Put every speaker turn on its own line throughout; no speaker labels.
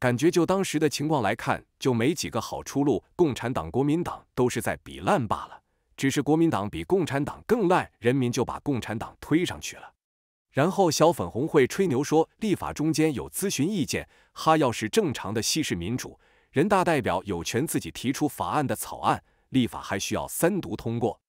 感觉就当时的情况来看，就没几个好出路。共产党、国民党都是在比烂罢了，只是国民党比共产党更烂，人民就把共产党推上去了。然后小粉红会吹牛说立法中间有咨询意见，哈，要是正常的西式民主，人大代表有权自己提出法案的草案，立法还需要三读通过。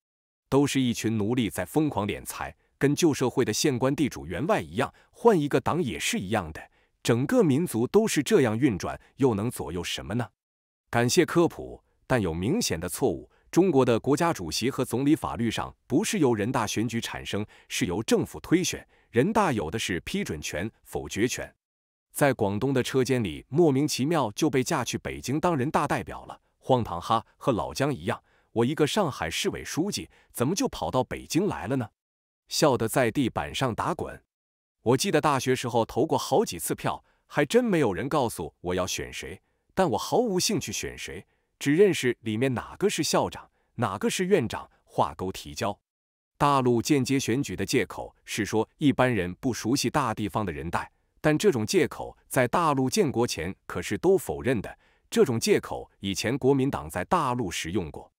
都是一群奴隶在疯狂敛财，跟旧社会的县官、地主、员外一样，换一个党也是一样的。整个民族都是这样运转，又能左右什么呢？感谢科普，但有明显的错误。中国的国家主席和总理法律上不是由人大选举产生，是由政府推选。人大有的是批准权、否决权。在广东的车间里，莫名其妙就被架去北京当人大代表了，荒唐哈！和老姜一样，我一个上海市委书记，怎么就跑到北京来了呢？笑得在地板上打滚。我记得大学时候投过好几次票，还真没有人告诉我要选谁，但我毫无兴趣选谁，只认识里面哪个是校长，哪个是院长，画勾提交。大陆间接选举的借口是说一般人不熟悉大地方的人带，但这种借口在大陆建国前可是都否认的。这种借口以前国民党在大陆时用过，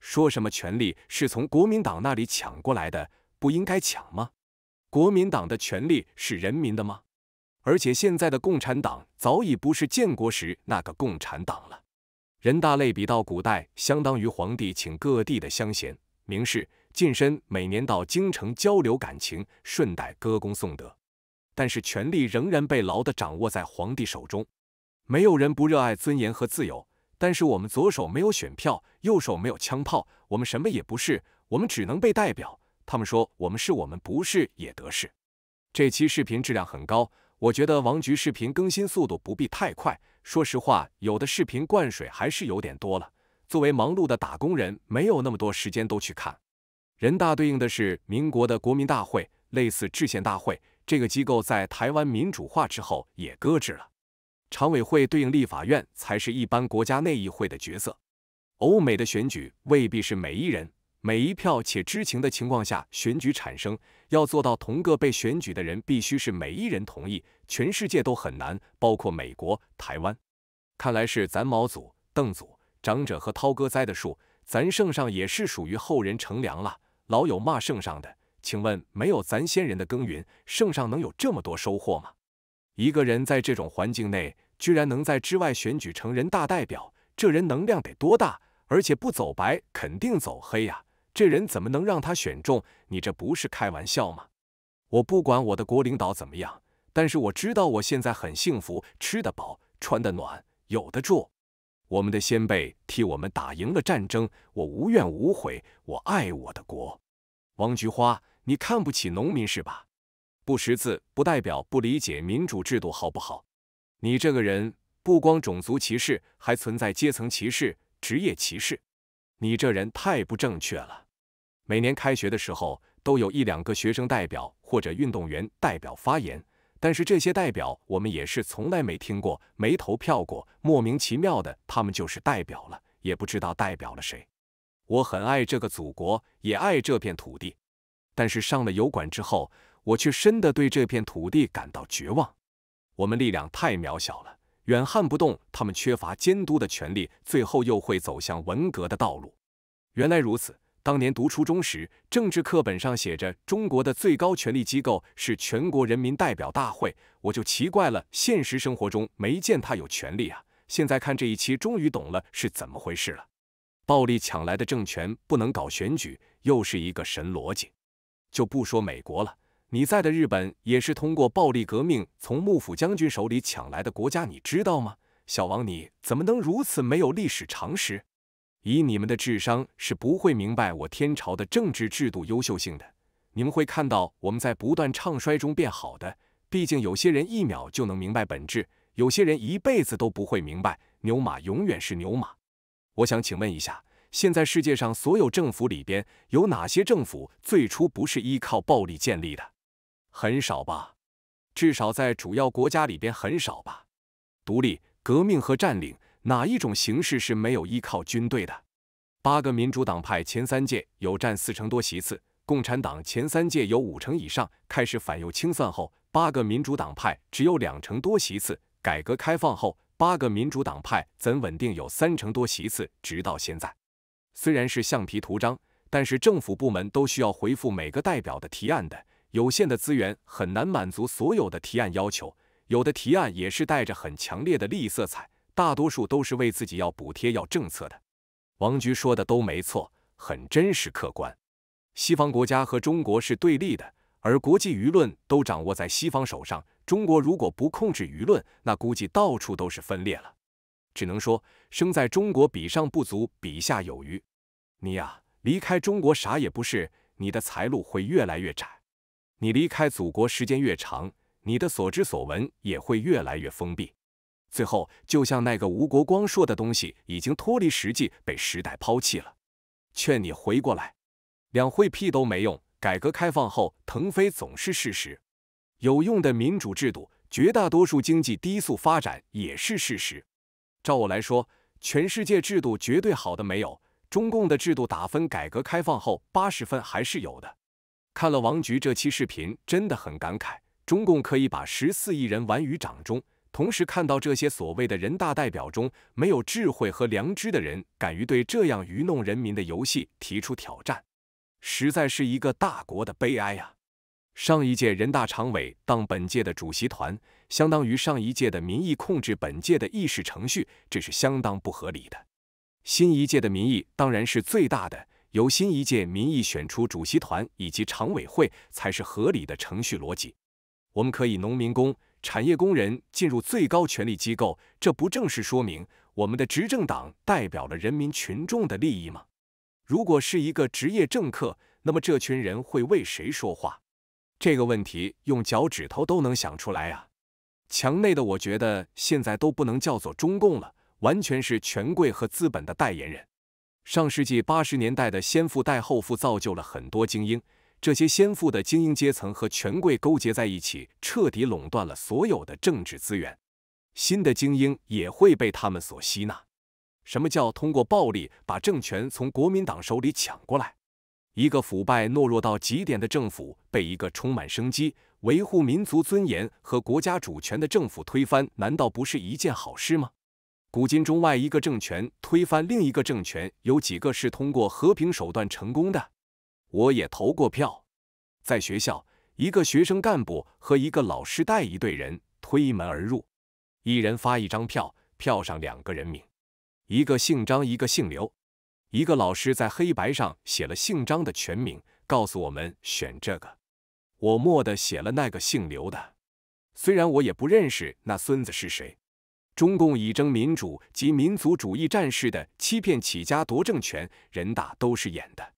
说什么权力是从国民党那里抢过来的，不应该抢吗？国民党的权力是人民的吗？而且现在的共产党早已不是建国时那个共产党了。人大类比到古代，相当于皇帝请各地的乡贤、名士、近身每年到京城交流感情，顺带歌功颂德。但是权力仍然被牢牢掌握在皇帝手中。没有人不热爱尊严和自由，但是我们左手没有选票，右手没有枪炮，我们什么也不是，我们只能被代表。他们说我们是我们不是也得是。这期视频质量很高，我觉得王局视频更新速度不必太快。说实话，有的视频灌水还是有点多了。作为忙碌的打工人，没有那么多时间都去看。人大对应的是民国的国民大会，类似制宪大会，这个机构在台湾民主化之后也搁置了。常委会对应立法院，才是一般国家内议会的角色。欧美的选举未必是每一人。每一票且知情的情况下选举产生，要做到同个被选举的人必须是每一人同意，全世界都很难，包括美国、台湾。看来是咱毛祖、邓祖长者和涛哥栽的树，咱圣上也是属于后人乘凉了。老有骂圣上的，请问没有咱先人的耕耘，圣上能有这么多收获吗？一个人在这种环境内，居然能在之外选举成人大代表，这人能量得多大？而且不走白，肯定走黑呀！这人怎么能让他选中？你这不是开玩笑吗？我不管我的国领导怎么样，但是我知道我现在很幸福，吃得饱，穿得暖，有得住。我们的先辈替我们打赢了战争，我无怨无悔，我爱我的国。王菊花，你看不起农民是吧？不识字不代表不理解民主制度，好不好？你这个人不光种族歧视，还存在阶层歧视、职业歧视。你这人太不正确了。每年开学的时候，都有一两个学生代表或者运动员代表发言，但是这些代表我们也是从来没听过、没投票过，莫名其妙的他们就是代表了，也不知道代表了谁。我很爱这个祖国，也爱这片土地，但是上了油管之后，我却深的对这片土地感到绝望。我们力量太渺小了。远撼不动，他们缺乏监督的权利，最后又会走向文革的道路。原来如此，当年读初中时，政治课本上写着中国的最高权力机构是全国人民代表大会，我就奇怪了，现实生活中没见他有权利啊。现在看这一期，终于懂了是怎么回事了。暴力抢来的政权不能搞选举，又是一个神逻辑。就不说美国了。你在的日本也是通过暴力革命从幕府将军手里抢来的国家，你知道吗？小王，你怎么能如此没有历史常识？以你们的智商是不会明白我天朝的政治制度优秀性的。你们会看到我们在不断唱衰中变好的。毕竟有些人一秒就能明白本质，有些人一辈子都不会明白。牛马永远是牛马。我想请问一下，现在世界上所有政府里边有哪些政府最初不是依靠暴力建立的？很少吧，至少在主要国家里边很少吧。独立、革命和占领哪一种形式是没有依靠军队的？八个民主党派前三届有占四成多席次，共产党前三届有五成以上。开始反右清算后，八个民主党派只有两成多席次；改革开放后，八个民主党派怎稳定有三成多席次，直到现在。虽然是橡皮图章，但是政府部门都需要回复每个代表的提案的。有限的资源很难满足所有的提案要求，有的提案也是带着很强烈的利益色彩，大多数都是为自己要补贴要政策的。王局说的都没错，很真实客观。西方国家和中国是对立的，而国际舆论都掌握在西方手上，中国如果不控制舆论，那估计到处都是分裂了。只能说生在中国比上不足比下有余，你呀离开中国啥也不是，你的财路会越来越窄。你离开祖国时间越长，你的所知所闻也会越来越封闭，最后就像那个吴国光说的东西已经脱离实际，被时代抛弃了。劝你回过来，两会屁都没用。改革开放后腾飞总是事实，有用的民主制度，绝大多数经济低速发展也是事实。照我来说，全世界制度绝对好的没有，中共的制度打分，改革开放后八十分还是有的。看了王菊这期视频，真的很感慨。中共可以把十四亿人玩于掌中，同时看到这些所谓的人大代表中没有智慧和良知的人，敢于对这样愚弄人民的游戏提出挑战，实在是一个大国的悲哀啊！上一届人大常委当本届的主席团，相当于上一届的民意控制本届的议事程序，这是相当不合理的。新一届的民意当然是最大的。由新一届民意选出主席团以及常委会才是合理的程序逻辑。我们可以农民工、产业工人进入最高权力机构，这不正是说明我们的执政党代表了人民群众的利益吗？如果是一个职业政客，那么这群人会为谁说话？这个问题用脚趾头都能想出来呀！墙内的我觉得现在都不能叫做中共了，完全是权贵和资本的代言人。上世纪八十年代的先富带后富，造就了很多精英。这些先富的精英阶层和权贵勾结在一起，彻底垄断了所有的政治资源。新的精英也会被他们所吸纳。什么叫通过暴力把政权从国民党手里抢过来？一个腐败懦弱到极点的政府，被一个充满生机、维护民族尊严和国家主权的政府推翻，难道不是一件好事吗？古今中外，一个政权推翻另一个政权，有几个是通过和平手段成功的？我也投过票。在学校，一个学生干部和一个老师带一队人推门而入，一人发一张票，票上两个人名，一个姓张，一个姓刘。一个老师在黑白上写了姓张的全名，告诉我们选这个。我默地写了那个姓刘的，虽然我也不认识那孙子是谁。中共以争民主及民族主义战士的欺骗起家夺政权，人大都是演的。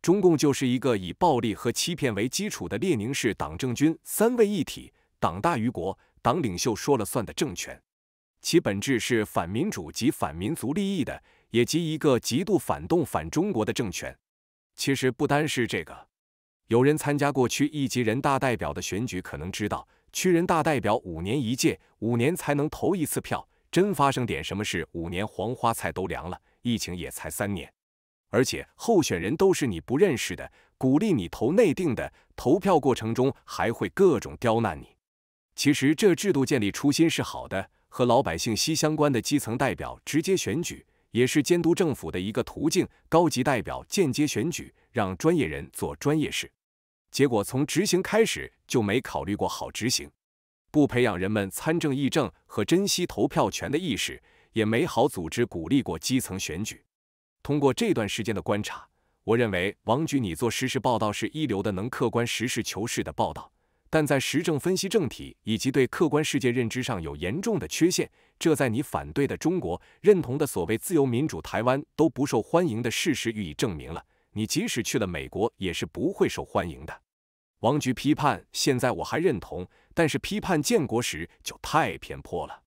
中共就是一个以暴力和欺骗为基础的列宁式党政军三位一体，党大于国，党领袖说了算的政权，其本质是反民主及反民族利益的，也即一个极度反动反中国的政权。其实不单是这个，有人参加过区一级人大代表的选举，可能知道。区人大代表五年一届，五年才能投一次票，真发生点什么事，五年黄花菜都凉了。疫情也才三年，而且候选人都是你不认识的，鼓励你投内定的，投票过程中还会各种刁难你。其实这制度建立初心是好的，和老百姓息息相关的基层代表直接选举，也是监督政府的一个途径。高级代表间接选举，让专业人做专业事。结果从执行开始就没考虑过好执行，不培养人们参政议政和珍惜投票权的意识，也没好组织鼓励过基层选举。通过这段时间的观察，我认为王局你做实时报道是一流的，能客观实事求是的报道，但在实证分析政体以及对客观世界认知上有严重的缺陷，这在你反对的中国、认同的所谓自由民主台湾都不受欢迎的事实予以证明了。你即使去了美国，也是不会受欢迎的。王局批判，现在我还认同，但是批判建国时就太偏颇了，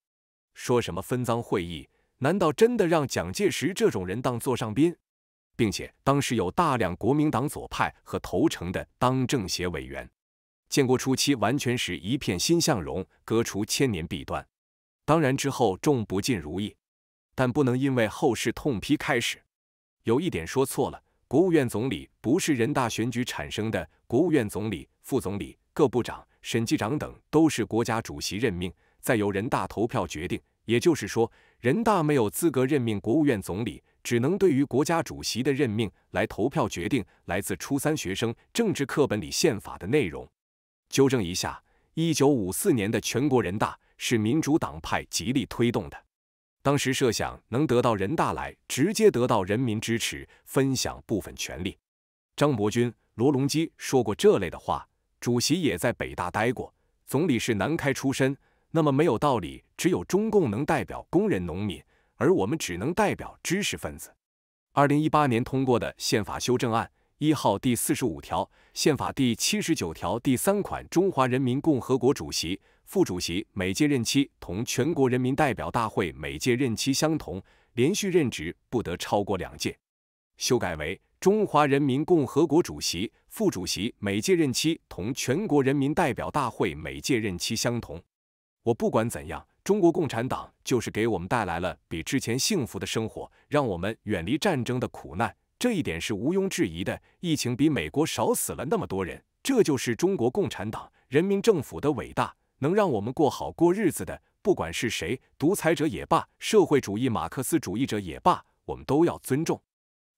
说什么分赃会议，难道真的让蒋介石这种人当座上宾？并且当时有大量国民党左派和投诚的当政协委员。建国初期完全是一片欣向荣，革除千年弊端。当然之后众不尽如意，但不能因为后世痛批开始。有一点说错了。国务院总理不是人大选举产生的，国务院总理、副总理、各部长、审计长等都是国家主席任命，再由人大投票决定。也就是说，人大没有资格任命国务院总理，只能对于国家主席的任命来投票决定。来自初三学生政治课本里宪法的内容，纠正一下，一九五四年的全国人大是民主党派极力推动的。当时设想能得到人大来，直接得到人民支持，分享部分权利。张伯钧、罗隆基说过这类的话。主席也在北大待过，总理是南开出身，那么没有道理，只有中共能代表工人、农民，而我们只能代表知识分子。二零一八年通过的宪法修正案一号第四十五条，宪法第七十九条第三款：中华人民共和国主席。副主席每届任期同全国人民代表大会每届任期相同，连续任职不得超过两届。修改为：中华人民共和国主席、副主席每届任期同全国人民代表大会每届任期相同。我不管怎样，中国共产党就是给我们带来了比之前幸福的生活，让我们远离战争的苦难，这一点是毋庸置疑的。疫情比美国少死了那么多人，这就是中国共产党、人民政府的伟大。能让我们过好过日子的，不管是谁，独裁者也罢，社会主义马克思主义者也罢，我们都要尊重。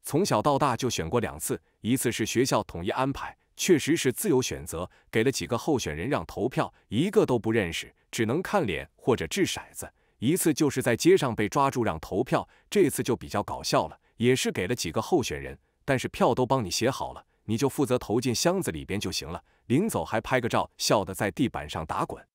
从小到大就选过两次，一次是学校统一安排，确实是自由选择，给了几个候选人让投票，一个都不认识，只能看脸或者掷骰子；一次就是在街上被抓住让投票，这次就比较搞笑了，也是给了几个候选人，但是票都帮你写好了。你就负责投进箱子里边就行了。临走还拍个照，笑得在地板上打滚。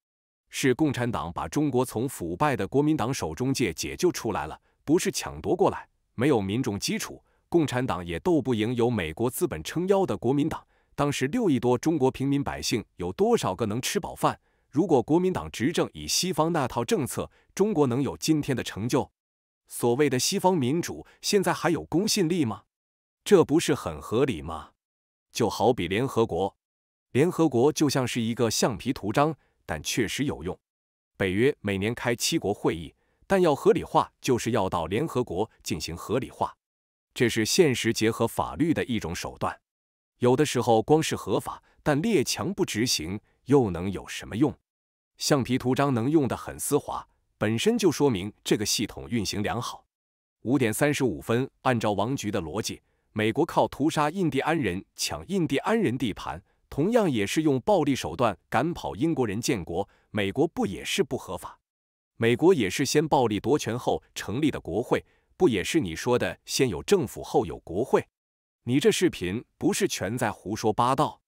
是共产党把中国从腐败的国民党手中解解救出来了，不是抢夺过来。没有民众基础，共产党也斗不赢有美国资本撑腰的国民党。当时六亿多中国平民百姓，有多少个能吃饱饭？如果国民党执政以西方那套政策，中国能有今天的成就？所谓的西方民主，现在还有公信力吗？这不是很合理吗？就好比联合国，联合国就像是一个橡皮图章，但确实有用。北约每年开七国会议，但要合理化，就是要到联合国进行合理化，这是现实结合法律的一种手段。有的时候光是合法，但列强不执行，又能有什么用？橡皮图章能用的很丝滑，本身就说明这个系统运行良好。五点三十五分，按照王局的逻辑。美国靠屠杀印第安人、抢印第安人地盘，同样也是用暴力手段赶跑英国人建国。美国不也是不合法？美国也是先暴力夺权后成立的国会，不也是你说的先有政府后有国会？你这视频不是全在胡说八道，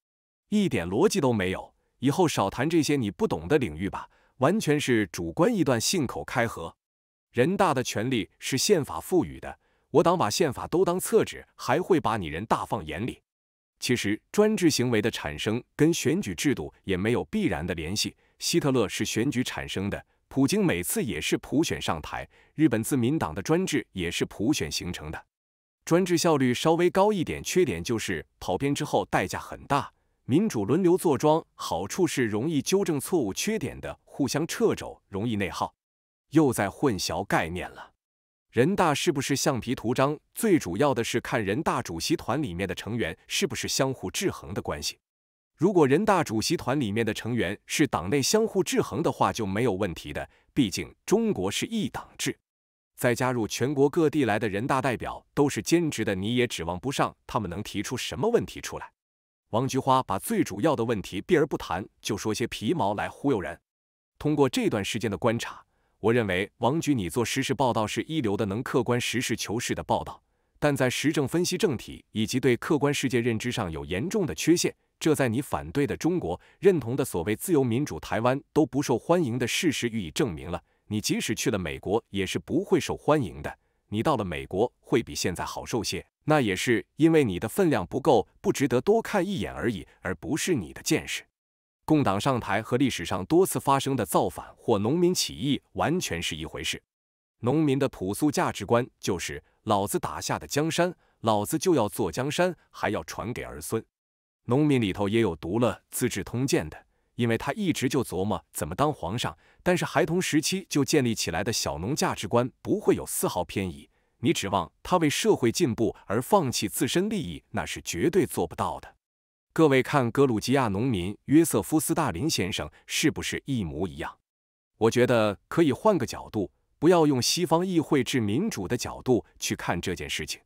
一点逻辑都没有。以后少谈这些你不懂的领域吧，完全是主观臆断、信口开河。人大的权利是宪法赋予的。我党把宪法都当厕纸，还会把你人大放眼里？其实专制行为的产生跟选举制度也没有必然的联系。希特勒是选举产生的，普京每次也是普选上台，日本自民党的专制也是普选形成的。专制效率稍微高一点，缺点就是跑偏之后代价很大。民主轮流坐庄，好处是容易纠正错误，缺点的互相掣肘容易内耗。又在混淆概念了。人大是不是橡皮图章？最主要的是看人大主席团里面的成员是不是相互制衡的关系。如果人大主席团里面的成员是党内相互制衡的话，就没有问题的。毕竟中国是一党制。再加入全国各地来的人大代表都是兼职的，你也指望不上他们能提出什么问题出来。王菊花把最主要的问题避而不谈，就说些皮毛来忽悠人。通过这段时间的观察。我认为王局，你做时事报道是一流的，能客观实事求是的报道，但在时政分析、政体以及对客观世界认知上有严重的缺陷，这在你反对的中国、认同的所谓自由民主台湾都不受欢迎的事实予以证明了。你即使去了美国，也是不会受欢迎的。你到了美国会比现在好受些，那也是因为你的分量不够，不值得多看一眼而已，而不是你的见识。共党上台和历史上多次发生的造反或农民起义完全是一回事。农民的朴素价值观就是老子打下的江山，老子就要坐江山，还要传给儿孙。农民里头也有读了《资治通鉴》的，因为他一直就琢磨怎么当皇上。但是孩童时期就建立起来的小农价值观不会有丝毫偏移。你指望他为社会进步而放弃自身利益，那是绝对做不到的。各位看，格鲁吉亚农民约瑟夫·斯大林先生是不是一模一样？我觉得可以换个角度，不要用西方议会制民主的角度去看这件事情。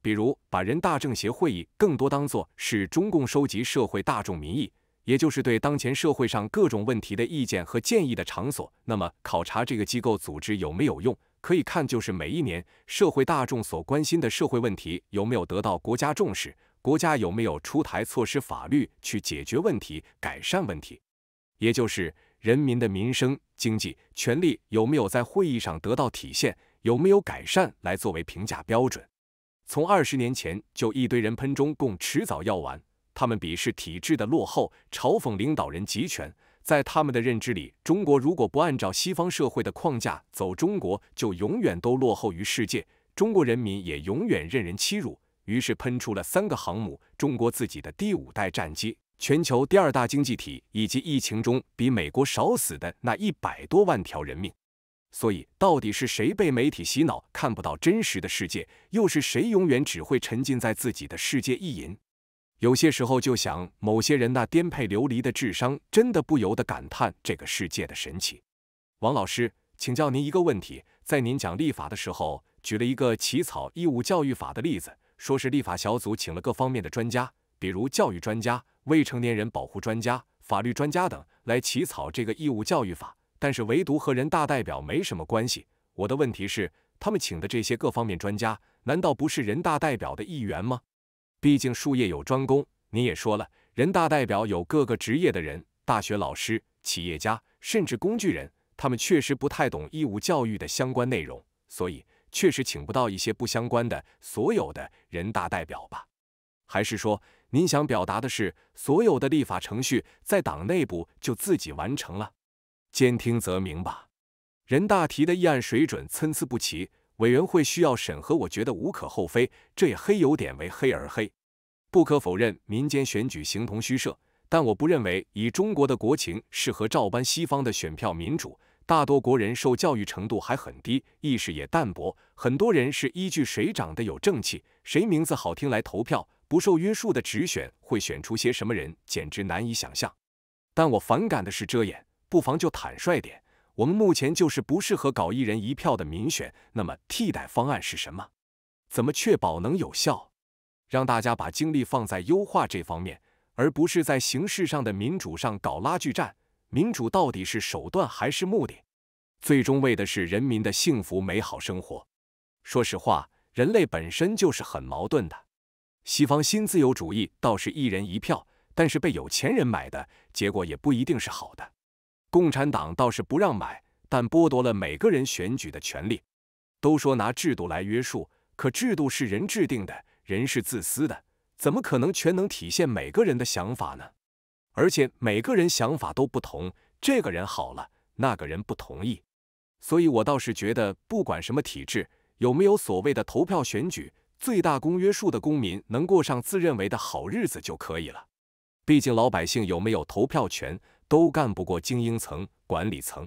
比如，把人大政协会议更多当作是中共收集社会大众民意，也就是对当前社会上各种问题的意见和建议的场所。那么，考察这个机构组织有没有用，可以看就是每一年社会大众所关心的社会问题有没有得到国家重视。国家有没有出台措施、法律去解决问题、改善问题，也就是人民的民生、经济权利有没有在会议上得到体现，有没有改善来作为评价标准？从二十年前就一堆人喷中共迟早要完，他们鄙视体制的落后，嘲讽领导人集权，在他们的认知里，中国如果不按照西方社会的框架走，中国就永远都落后于世界，中国人民也永远任人欺辱。于是喷出了三个航母，中国自己的第五代战机，全球第二大经济体，以及疫情中比美国少死的那一百多万条人命。所以，到底是谁被媒体洗脑，看不到真实的世界？又是谁永远只会沉浸在自己的世界意淫？有些时候就想，某些人那颠沛流离的智商，真的不由得感叹这个世界的神奇。王老师，请教您一个问题，在您讲立法的时候，举了一个起草义务教育法的例子。说是立法小组请了各方面的专家，比如教育专家、未成年人保护专家、法律专家等来起草这个义务教育法，但是唯独和人大代表没什么关系。我的问题是，他们请的这些各方面专家，难道不是人大代表的一员吗？毕竟术业有专攻，你也说了，人大代表有各个职业的人，大学老师、企业家，甚至工具人，他们确实不太懂义务教育的相关内容，所以。确实请不到一些不相关的所有的人大代表吧？还是说您想表达的是所有的立法程序在党内部就自己完成了？兼听则明吧。人大提的议案水准参差不齐，委员会需要审核，我觉得无可厚非。这也黑有点为黑而黑。不可否认，民间选举形同虚设，但我不认为以中国的国情适合照搬西方的选票民主。大多国人受教育程度还很低，意识也淡薄，很多人是依据谁长得有正气、谁名字好听来投票。不受约束的直选会选出些什么人，简直难以想象。但我反感的是遮掩，不妨就坦率点。我们目前就是不适合搞一人一票的民选，那么替代方案是什么？怎么确保能有效？让大家把精力放在优化这方面，而不是在形式上的民主上搞拉锯战。民主到底是手段还是目的？最终为的是人民的幸福美好生活。说实话，人类本身就是很矛盾的。西方新自由主义倒是一人一票，但是被有钱人买的结果也不一定是好的。共产党倒是不让买，但剥夺了每个人选举的权利。都说拿制度来约束，可制度是人制定的，人是自私的，怎么可能全能体现每个人的想法呢？而且每个人想法都不同，这个人好了，那个人不同意，所以我倒是觉得，不管什么体制，有没有所谓的投票选举，最大公约数的公民能过上自认为的好日子就可以了。毕竟老百姓有没有投票权，都干不过精英层、管理层。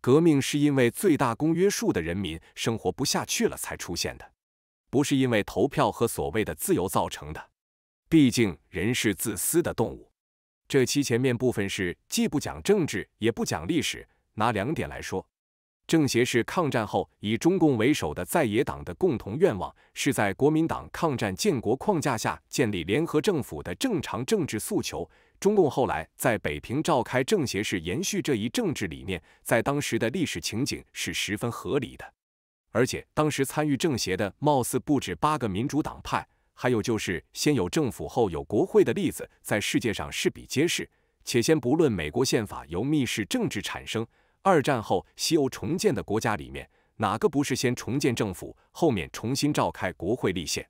革命是因为最大公约数的人民生活不下去了才出现的，不是因为投票和所谓的自由造成的。毕竟人是自私的动物。这期前面部分是既不讲政治也不讲历史，拿两点来说：政协是抗战后以中共为首的在野党的共同愿望，是在国民党抗战建国框架下建立联合政府的正常政治诉求。中共后来在北平召开政协是延续这一政治理念，在当时的历史情景是十分合理的。而且当时参与政协的貌似不止八个民主党派。还有就是，先有政府后有国会的例子在世界上比比皆是。且先不论美国宪法由密室政治产生，二战后西欧重建的国家里面，哪个不是先重建政府，后面重新召开国会立宪？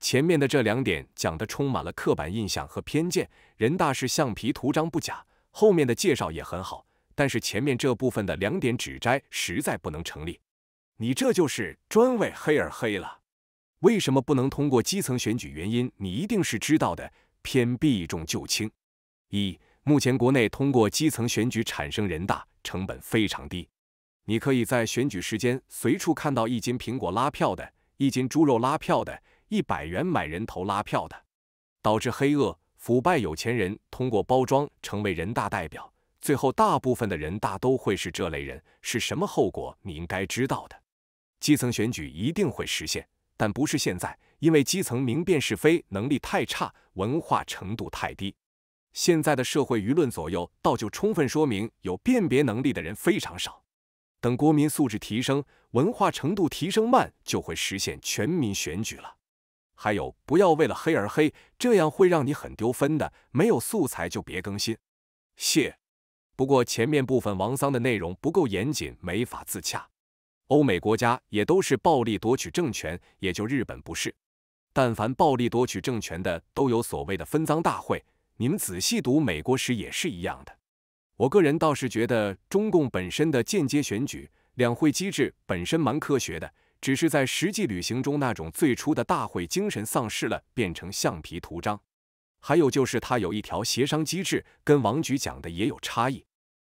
前面的这两点讲的充满了刻板印象和偏见。人大是橡皮图章不假，后面的介绍也很好，但是前面这部分的两点指摘实在不能成立。你这就是专为黑而黑了。为什么不能通过基层选举？原因你一定是知道的，偏避重就轻。一，目前国内通过基层选举产生人大成本非常低，你可以在选举时间随处看到一斤苹果拉票的，一斤猪肉拉票的，一百元买人头拉票的，导致黑恶、腐败、有钱人通过包装成为人大代表，最后大部分的人大都会是这类人，是什么后果你应该知道的。基层选举一定会实现。但不是现在，因为基层明辨是非能力太差，文化程度太低。现在的社会舆论左右倒就充分说明有辨别能力的人非常少。等国民素质提升，文化程度提升慢，就会实现全民选举了。还有不要为了黑而黑，这样会让你很丢分的。没有素材就别更新，谢。不过前面部分王桑的内容不够严谨，没法自洽。欧美国家也都是暴力夺取政权，也就日本不是。但凡暴力夺取政权的，都有所谓的分赃大会。你们仔细读美国史也是一样的。我个人倒是觉得中共本身的间接选举、两会机制本身蛮科学的，只是在实际履行中，那种最初的大会精神丧失了，变成橡皮图章。还有就是它有一条协商机制，跟王局讲的也有差异。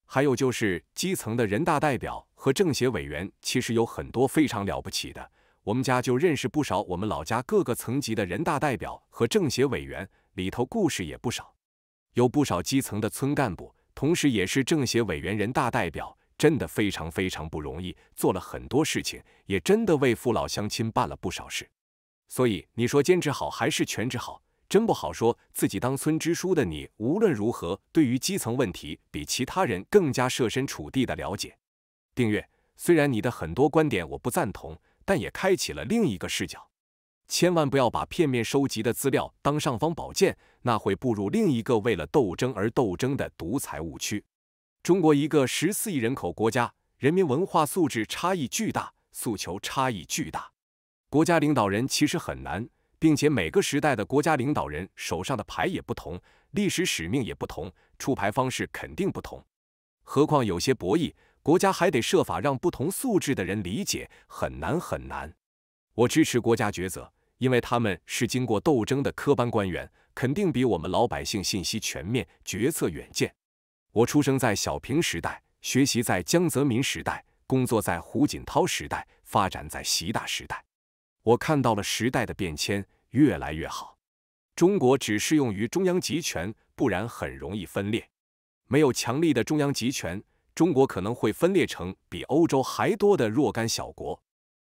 还有就是基层的人大代表。和政协委员其实有很多非常了不起的。我们家就认识不少，我们老家各个层级的人大代表和政协委员里头故事也不少，有不少基层的村干部，同时也是政协委员、人大代表，真的非常非常不容易，做了很多事情，也真的为父老乡亲办了不少事。所以你说兼职好还是全职好，真不好说。自己当村支书的你，无论如何对于基层问题比其他人更加设身处地的了解。订阅虽然你的很多观点我不赞同，但也开启了另一个视角。千万不要把片面收集的资料当上方宝剑，那会步入另一个为了斗争而斗争的独裁误区。中国一个十四亿人口国家，人民文化素质差异巨大，诉求差异巨大，国家领导人其实很难，并且每个时代的国家领导人手上的牌也不同，历史使命也不同，出牌方式肯定不同。何况有些博弈。国家还得设法让不同素质的人理解，很难很难。我支持国家抉择，因为他们是经过斗争的科班官员，肯定比我们老百姓信息全面、决策远见。我出生在小平时代，学习在江泽民时代，工作在胡锦涛时代，发展在习大时代。我看到了时代的变迁，越来越好。中国只适用于中央集权，不然很容易分裂。没有强力的中央集权。中国可能会分裂成比欧洲还多的若干小国。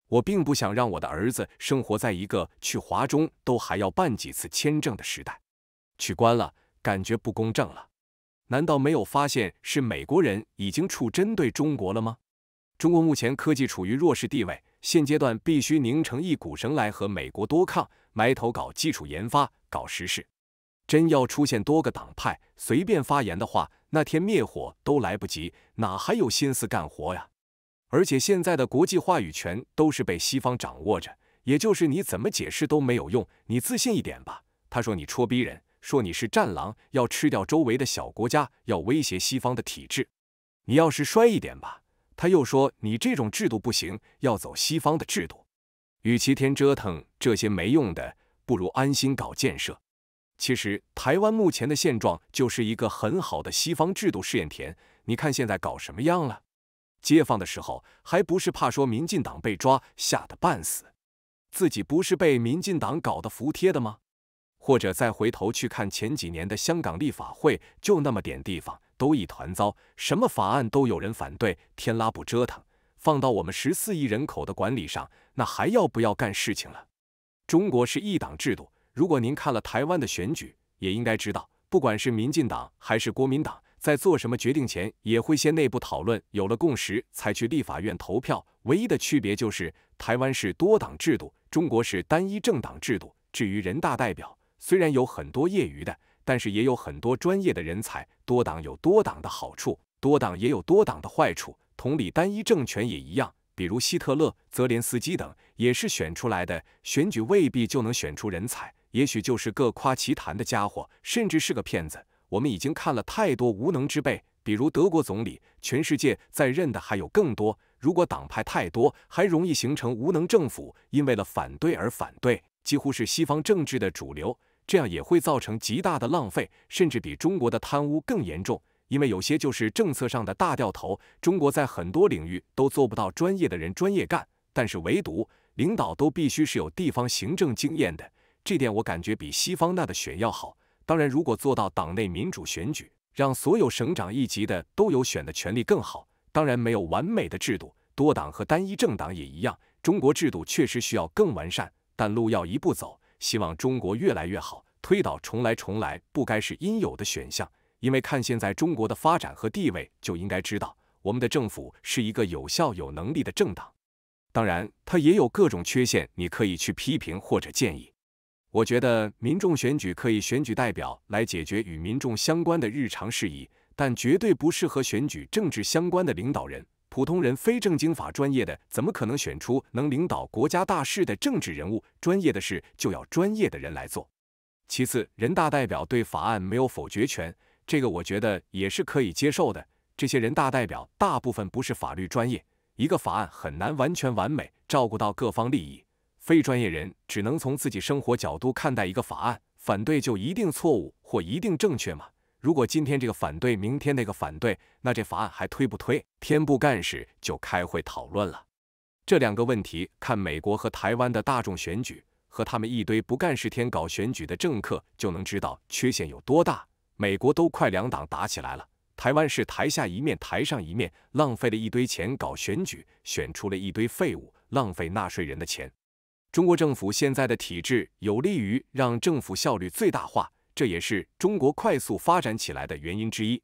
我并不想让我的儿子生活在一个去华中都还要办几次签证的时代。取关了，感觉不公正了。难道没有发现是美国人已经处针对中国了吗？中国目前科技处于弱势地位，现阶段必须拧成一股绳来和美国多抗，埋头搞基础研发，搞实事。真要出现多个党派随便发言的话，那天灭火都来不及，哪还有心思干活呀？而且现在的国际话语权都是被西方掌握着，也就是你怎么解释都没有用。你自信一点吧。他说你戳逼人，说你是战狼，要吃掉周围的小国家，要威胁西方的体制。你要是衰一点吧，他又说你这种制度不行，要走西方的制度。与其天折腾这些没用的，不如安心搞建设。其实，台湾目前的现状就是一个很好的西方制度试验田。你看现在搞什么样了？街放的时候，还不是怕说民进党被抓，吓得半死。自己不是被民进党搞得服帖的吗？或者再回头去看前几年的香港立法会，就那么点地方都一团糟，什么法案都有人反对，天拉不折腾。放到我们十四亿人口的管理上，那还要不要干事情了？中国是一党制度。如果您看了台湾的选举，也应该知道，不管是民进党还是国民党，在做什么决定前，也会先内部讨论，有了共识才去立法院投票。唯一的区别就是，台湾是多党制度，中国是单一政党制度。至于人大代表，虽然有很多业余的，但是也有很多专业的人才。多党有多党的好处，多党也有多党的坏处。同理，单一政权也一样，比如希特勒、泽连斯基等，也是选出来的。选举未必就能选出人才。也许就是各夸其谈的家伙，甚至是个骗子。我们已经看了太多无能之辈，比如德国总理，全世界在任的还有更多。如果党派太多，还容易形成无能政府，因为了反对而反对，几乎是西方政治的主流。这样也会造成极大的浪费，甚至比中国的贪污更严重。因为有些就是政策上的大掉头。中国在很多领域都做不到专业的人专业干，但是唯独领导都必须是有地方行政经验的。这点我感觉比西方那的选要好。当然，如果做到党内民主选举，让所有省长一级的都有选的权利更好。当然，没有完美的制度，多党和单一政党也一样。中国制度确实需要更完善，但路要一步走。希望中国越来越好，推倒重来重来不该是应有的选项。因为看现在中国的发展和地位，就应该知道我们的政府是一个有效有能力的政党。当然，它也有各种缺陷，你可以去批评或者建议。我觉得民众选举可以选举代表来解决与民众相关的日常事宜，但绝对不适合选举政治相关的领导人。普通人非正经法专业的，怎么可能选出能领导国家大事的政治人物？专业的事就要专业的人来做。其次，人大代表对法案没有否决权，这个我觉得也是可以接受的。这些人大代表大部分不是法律专业，一个法案很难完全完美照顾到各方利益。非专业人只能从自己生活角度看待一个法案，反对就一定错误或一定正确吗？如果今天这个反对，明天那个反对，那这法案还推不推？天不干事就开会讨论了。这两个问题，看美国和台湾的大众选举，和他们一堆不干事天搞选举的政客，就能知道缺陷有多大。美国都快两党打起来了，台湾是台下一面，台上一面，浪费了一堆钱搞选举，选出了一堆废物，浪费纳税人的钱。中国政府现在的体制有利于让政府效率最大化，这也是中国快速发展起来的原因之一。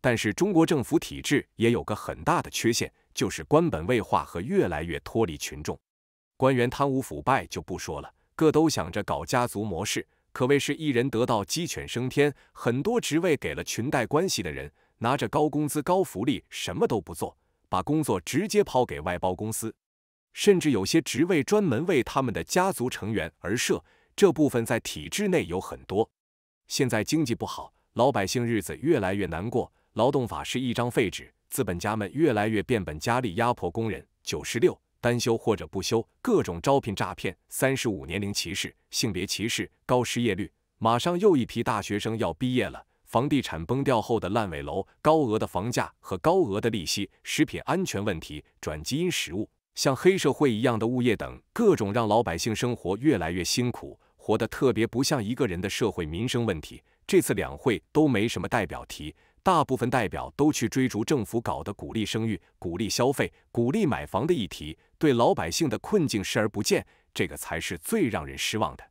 但是，中国政府体制也有个很大的缺陷，就是官本位化和越来越脱离群众。官员贪污腐败就不说了，各都想着搞家族模式，可谓是一人得道，鸡犬升天。很多职位给了裙带关系的人，拿着高工资、高福利，什么都不做，把工作直接抛给外包公司。甚至有些职位专门为他们的家族成员而设，这部分在体制内有很多。现在经济不好，老百姓日子越来越难过。劳动法是一张废纸，资本家们越来越变本加厉压迫工人。九十六单休或者不休，各种招聘诈骗。三十五年龄歧视、性别歧视，高失业率。马上又一批大学生要毕业了。房地产崩掉后的烂尾楼，高额的房价和高额的利息，食品安全问题，转基因食物。像黑社会一样的物业等各种让老百姓生活越来越辛苦，活得特别不像一个人的社会民生问题，这次两会都没什么代表提，大部分代表都去追逐政府搞的鼓励生育、鼓励消费、鼓励买房的议题，对老百姓的困境视而不见，这个才是最让人失望的。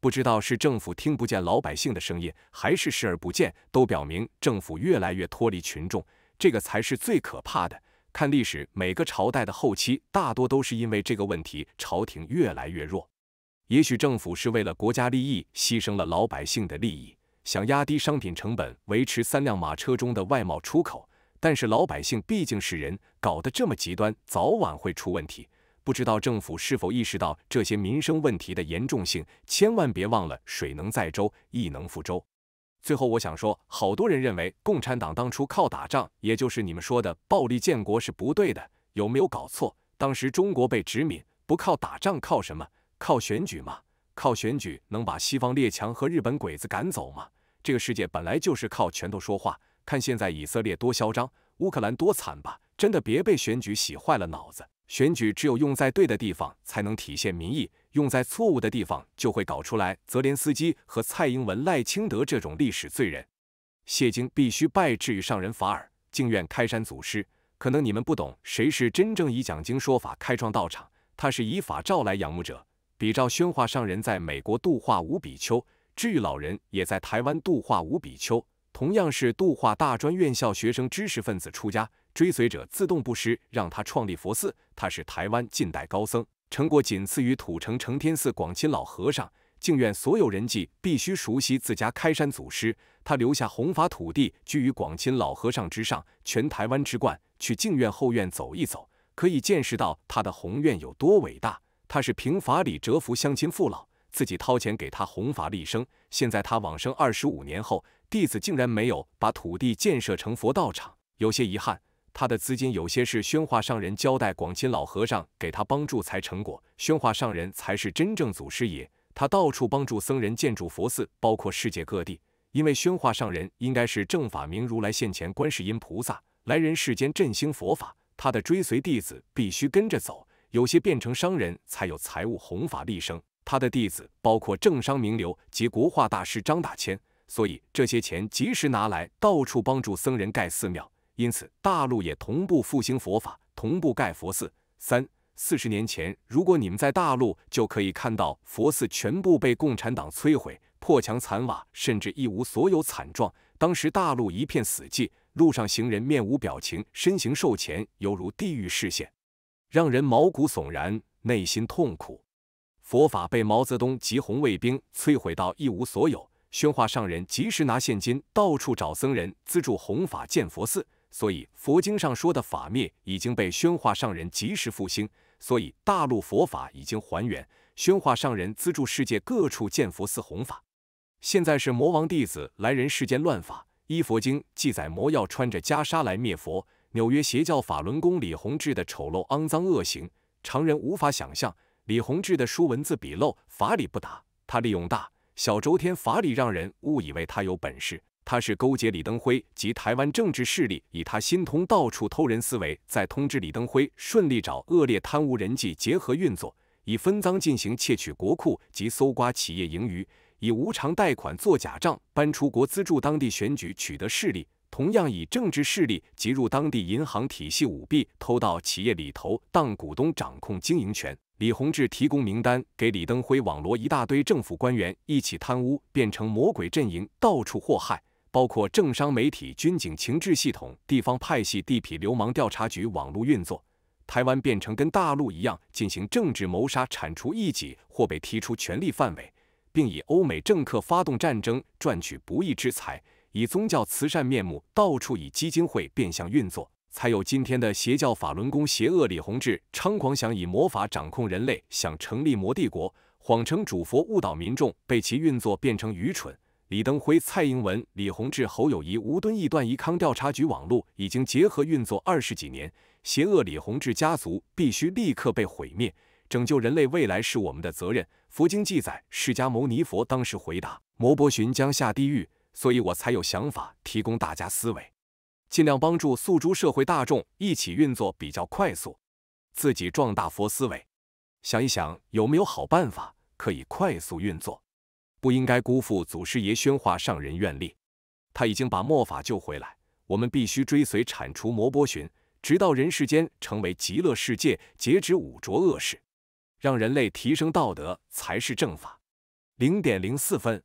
不知道是政府听不见老百姓的声音，还是视而不见，都表明政府越来越脱离群众，这个才是最可怕的。看历史，每个朝代的后期大多都是因为这个问题，朝廷越来越弱。也许政府是为了国家利益牺牲了老百姓的利益，想压低商品成本，维持三辆马车中的外贸出口。但是老百姓毕竟是人，搞得这么极端，早晚会出问题。不知道政府是否意识到这些民生问题的严重性？千万别忘了，水能载舟，亦能覆舟。最后我想说，好多人认为共产党当初靠打仗，也就是你们说的暴力建国是不对的，有没有搞错？当时中国被殖民，不靠打仗，靠什么？靠选举吗？靠选举能把西方列强和日本鬼子赶走吗？这个世界本来就是靠拳头说话，看现在以色列多嚣张，乌克兰多惨吧！真的别被选举洗坏了脑子。选举只有用在对的地方才能体现民意，用在错误的地方就会搞出来泽连斯基和蔡英文、赖清德这种历史罪人。谢经必须拜至于上人法尔，敬愿开山祖师。可能你们不懂谁是真正以讲经说法开创道场，他是以法召来仰慕者。比照宣化上人在美国度化五比丘，至于老人也在台湾度化五比丘，同样是度化大专院校学生、知识分子出家，追随者自动布施，让他创立佛寺。他是台湾近代高僧，成果仅次于土城承天寺广钦老和尚。净院所有人际必须熟悉自家开山祖师。他留下弘法土地居于广钦老和尚之上，全台湾之冠。去净院后院走一走，可以见识到他的宏愿有多伟大。他是凭法理折服乡亲父老，自己掏钱给他弘法立生。现在他往生二十五年后，弟子竟然没有把土地建设成佛道场，有些遗憾。他的资金有些是宣化上人交代广钦老和尚给他帮助才成果，宣化上人才是真正祖师爷。他到处帮助僧人建筑佛寺，包括世界各地。因为宣化上人应该是正法明如来现前观世音菩萨来人世间振兴佛法，他的追随弟子必须跟着走。有些变成商人，才有财务弘法利生。他的弟子包括政商名流及国画大师张大千，所以这些钱及时拿来，到处帮助僧人盖寺庙。因此，大陆也同步复兴佛法，同步盖佛寺。三四十年前，如果你们在大陆，就可以看到佛寺全部被共产党摧毁，破墙残瓦，甚至一无所有惨状。当时大陆一片死寂，路上行人面无表情，身形瘦前，犹如地狱视线，让人毛骨悚然，内心痛苦。佛法被毛泽东及红卫兵摧毁到一无所有，宣化上人及时拿现金到处找僧人资助弘法建佛寺。所以佛经上说的法灭已经被宣化上人及时复兴，所以大陆佛法已经还原。宣化上人资助世界各处建佛寺弘法。现在是魔王弟子来人世间乱法，依佛经记载，魔要穿着袈裟来灭佛。纽约邪教法轮功李洪志的丑陋肮脏恶行，常人无法想象。李洪志的书文字笔漏，法理不达，他利用大小周天法理让人误以为他有本事。他是勾结李登辉及台湾政治势力，以他心通到处偷人思维，在通知李登辉顺利找恶劣贪污人际结合运作，以分赃进行窃取国库及搜刮企业盈余，以无偿贷款做假账搬出国资助当地选举取得势力，同样以政治势力挤入当地银行体系舞弊偷到企业里头当股东掌控经营权。李洪志提供名单给李登辉网罗一大堆政府官员一起贪污，变成魔鬼阵营到处祸害。包括政商媒体、军警、情治系统、地方派系、地痞流氓、调查局、网络运作，台湾变成跟大陆一样进行政治谋杀、铲除异己或被踢出权力范围，并以欧美政客发动战争赚取不义之财，以宗教慈善面目到处以基金会变相运作，才有今天的邪教法轮功、邪恶李洪志猖狂想以魔法掌控人类，想成立魔帝国，谎称主佛误导民众，被其运作变成愚蠢。李登辉、蔡英文、李鸿志、侯友谊、吴敦义、段宜康调查局网络已经结合运作二十几年，邪恶李鸿志家族必须立刻被毁灭，拯救人类未来是我们的责任。佛经记载，释迦牟尼佛当时回答摩伯寻将下地狱，所以我才有想法提供大家思维，尽量帮助诉诸社会大众一起运作比较快速，自己壮大佛思维，想一想有没有好办法可以快速运作。不应该辜负祖师爷宣化上人愿力，他已经把墨法救回来，我们必须追随铲除魔波旬，直到人世间成为极乐世界，截止五浊恶世，让人类提升道德才是正法。零点零四分。